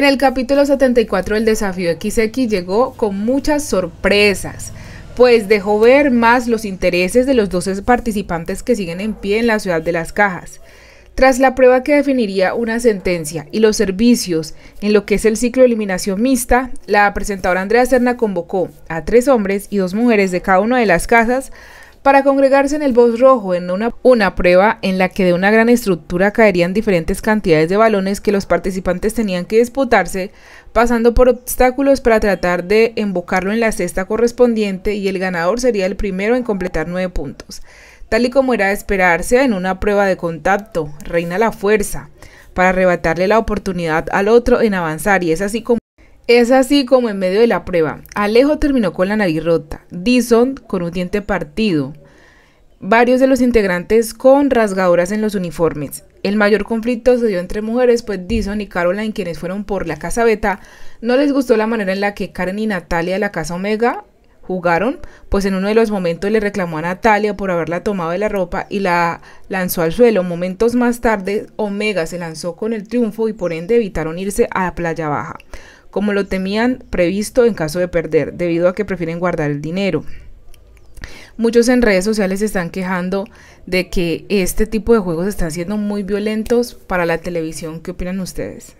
En el capítulo 74 del desafío XX llegó con muchas sorpresas, pues dejó ver más los intereses de los 12 participantes que siguen en pie en la ciudad de las cajas. Tras la prueba que definiría una sentencia y los servicios en lo que es el ciclo de eliminación mixta, la presentadora Andrea Serna convocó a tres hombres y dos mujeres de cada una de las casas para congregarse en el Bos Rojo en una, una prueba en la que de una gran estructura caerían diferentes cantidades de balones que los participantes tenían que disputarse, pasando por obstáculos para tratar de embocarlo en la cesta correspondiente y el ganador sería el primero en completar nueve puntos. Tal y como era de esperarse en una prueba de contacto, reina la fuerza para arrebatarle la oportunidad al otro en avanzar y es así como es así como en medio de la prueba, Alejo terminó con la nariz rota, Dison con un diente partido, varios de los integrantes con rasgaduras en los uniformes. El mayor conflicto se dio entre mujeres, pues Dison y Caroline, quienes fueron por la Casa Beta, no les gustó la manera en la que Karen y Natalia de la Casa Omega jugaron, pues en uno de los momentos le reclamó a Natalia por haberla tomado de la ropa y la lanzó al suelo. Momentos más tarde, Omega se lanzó con el triunfo y por ende evitaron irse a la playa baja como lo temían previsto en caso de perder, debido a que prefieren guardar el dinero. Muchos en redes sociales están quejando de que este tipo de juegos están siendo muy violentos para la televisión. ¿Qué opinan ustedes?